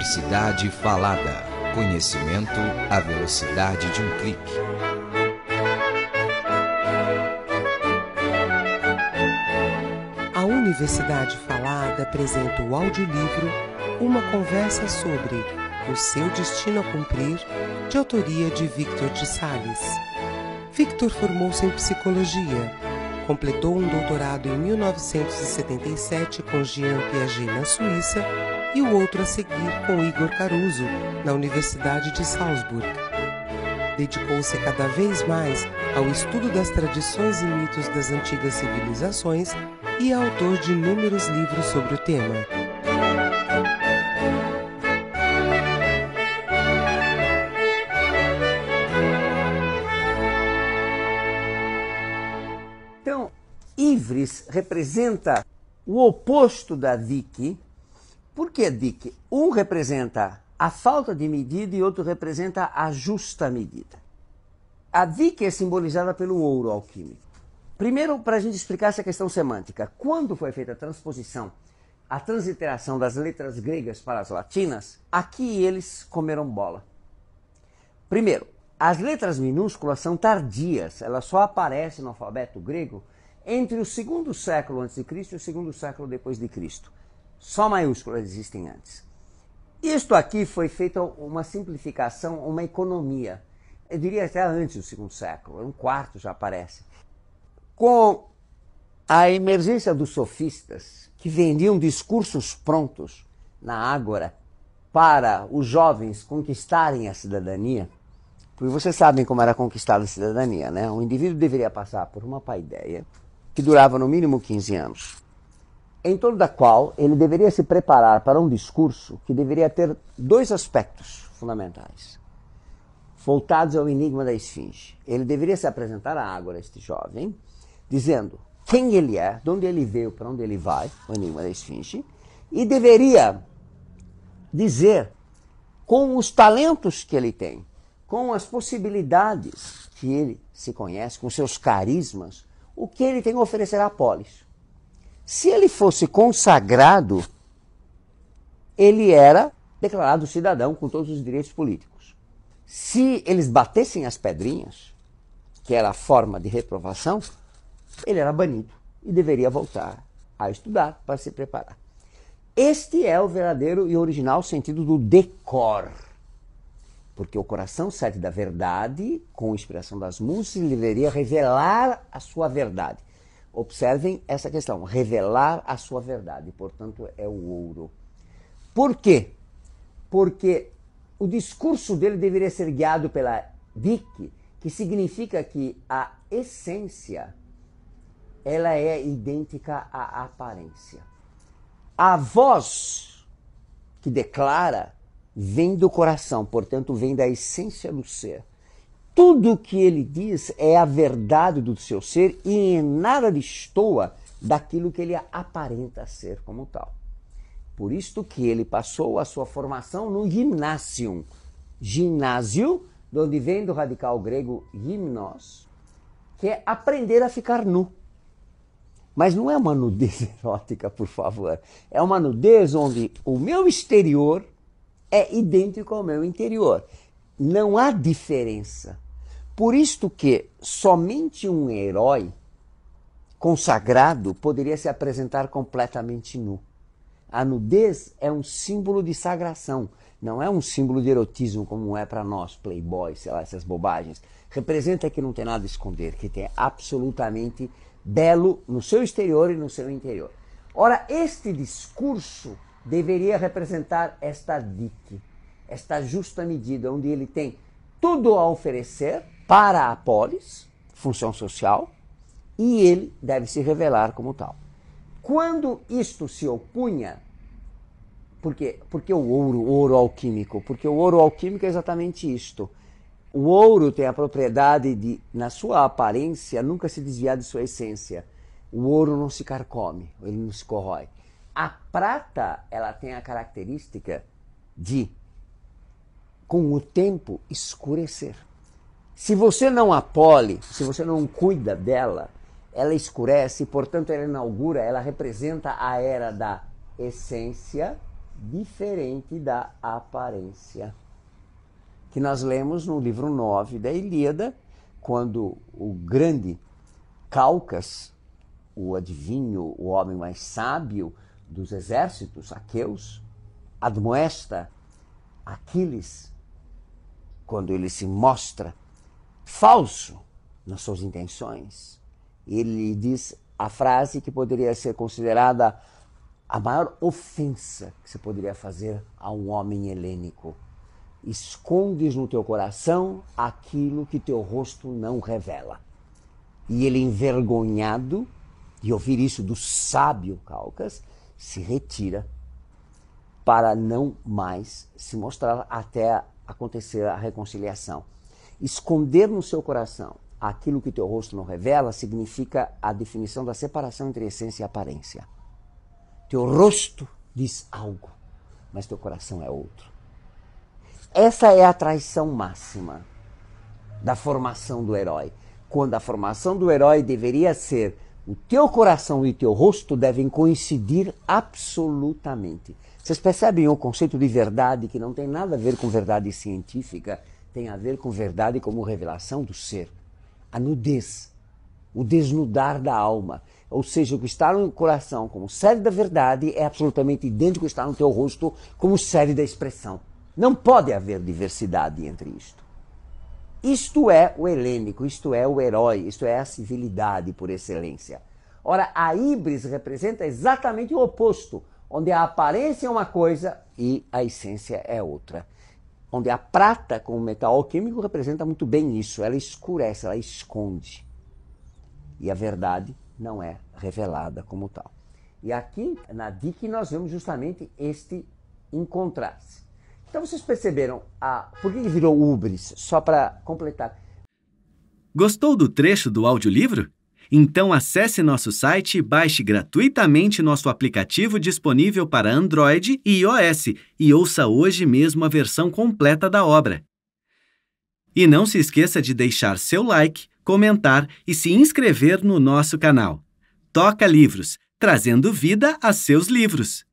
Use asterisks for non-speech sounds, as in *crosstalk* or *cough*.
Universidade Falada. Conhecimento à velocidade de um clique. A Universidade Falada apresenta o audiolivro Uma Conversa sobre O Seu Destino a Cumprir, de autoria de Victor de Sales. Victor formou-se em psicologia Completou um doutorado em 1977 com Jean Piaget na Suíça e o outro a seguir com Igor Caruso na Universidade de Salzburg. Dedicou-se cada vez mais ao estudo das tradições e mitos das antigas civilizações e é autor de inúmeros livros sobre o tema. representa o oposto da Dique. Por que Dique? Um representa a falta de medida e outro representa a justa medida. A Dique é simbolizada pelo ouro alquímico. Primeiro, para a gente explicar essa questão semântica. Quando foi feita a transposição, a transliteração das letras gregas para as latinas, aqui eles comeram bola. Primeiro, as letras minúsculas são tardias, elas só aparecem no alfabeto grego entre o segundo século antes de Cristo e o segundo século depois de Cristo. Só maiúsculas existem antes. Isto aqui foi feita uma simplificação, uma economia. Eu diria até antes do segundo século, um quarto já aparece. Com a emergência dos sofistas, que vendiam discursos prontos na Ágora para os jovens conquistarem a cidadania, porque vocês sabem como era conquistada a cidadania, né? O indivíduo deveria passar por uma paideia, que durava no mínimo 15 anos, em torno da qual ele deveria se preparar para um discurso que deveria ter dois aspectos fundamentais, voltados ao enigma da esfinge. Ele deveria se apresentar à Ágora, este jovem, dizendo quem ele é, de onde ele veio, para onde ele vai, o enigma da esfinge, e deveria dizer com os talentos que ele tem, com as possibilidades que ele se conhece, com seus carismas, o que ele tem a oferecer a polis. Se ele fosse consagrado, ele era declarado cidadão com todos os direitos políticos. Se eles batessem as pedrinhas, que era a forma de reprovação, ele era banido e deveria voltar a estudar para se preparar. Este é o verdadeiro e original sentido do decor. Porque o coração sete da verdade, com inspiração das músicas, ele deveria revelar a sua verdade. Observem essa questão, revelar a sua verdade, portanto é o ouro. Por quê? Porque o discurso dele deveria ser guiado pela Dik, que significa que a essência ela é idêntica à aparência. A voz que declara vem do coração, portanto, vem da essência do ser. Tudo o que ele diz é a verdade do seu ser e em nada destoa daquilo que ele aparenta ser como tal. Por isto que ele passou a sua formação no gymnasium, ginásio, onde vem do radical grego gymnos, que é aprender a ficar nu. Mas não é uma nudez *laughs* erótica, por favor. É uma nudez onde o meu exterior é idêntico ao meu interior. Não há diferença. Por isto que somente um herói consagrado poderia se apresentar completamente nu. A nudez é um símbolo de sagração, não é um símbolo de erotismo como é para nós, playboys, sei lá, essas bobagens. Representa que não tem nada a esconder, que tem absolutamente belo no seu exterior e no seu interior. Ora, este discurso deveria representar esta dique, esta justa medida, onde ele tem tudo a oferecer para a polis, função social, e ele deve se revelar como tal. Quando isto se opunha, porque, porque o ouro, o ouro alquímico? Porque o ouro alquímico é exatamente isto. O ouro tem a propriedade de, na sua aparência, nunca se desviar de sua essência. O ouro não se carcome, ele não se corrói. A prata, ela tem a característica de, com o tempo, escurecer. Se você não a pole, se você não cuida dela, ela escurece, portanto, ela inaugura, ela representa a era da essência diferente da aparência. Que nós lemos no livro 9 da Ilíada, quando o grande Calcas, o adivinho, o homem mais sábio, dos exércitos aqueus, admoesta Aquiles quando ele se mostra falso nas suas intenções. Ele diz a frase que poderia ser considerada a maior ofensa que se poderia fazer a um homem helênico. Escondes no teu coração aquilo que teu rosto não revela. E ele, envergonhado de ouvir isso do sábio Calcas, se retira para não mais se mostrar até acontecer a reconciliação. Esconder no seu coração aquilo que teu rosto não revela significa a definição da separação entre essência e aparência. Teu rosto diz algo, mas teu coração é outro. Essa é a traição máxima da formação do herói, quando a formação do herói deveria ser o teu coração e o teu rosto devem coincidir absolutamente. Vocês percebem o conceito de verdade que não tem nada a ver com verdade científica, tem a ver com verdade como revelação do ser. A nudez, o desnudar da alma. Ou seja, o que está no coração como sede da verdade é absolutamente idêntico ao que está no teu rosto como sede da expressão. Não pode haver diversidade entre isto. Isto é o helênico, isto é o herói, isto é a civilidade por excelência. Ora, a híbris representa exatamente o oposto, onde a aparência é uma coisa e a essência é outra. Onde a prata, como metal alquímico, representa muito bem isso, ela escurece, ela esconde. E a verdade não é revelada como tal. E aqui, na DIC, nós vemos justamente este encontrar-se. Então vocês perceberam a por que virou Ubris? Só para completar. Gostou do trecho do audiolivro? Então acesse nosso site e baixe gratuitamente nosso aplicativo disponível para Android e iOS e ouça hoje mesmo a versão completa da obra. E não se esqueça de deixar seu like, comentar e se inscrever no nosso canal. Toca Livros, trazendo vida a seus livros.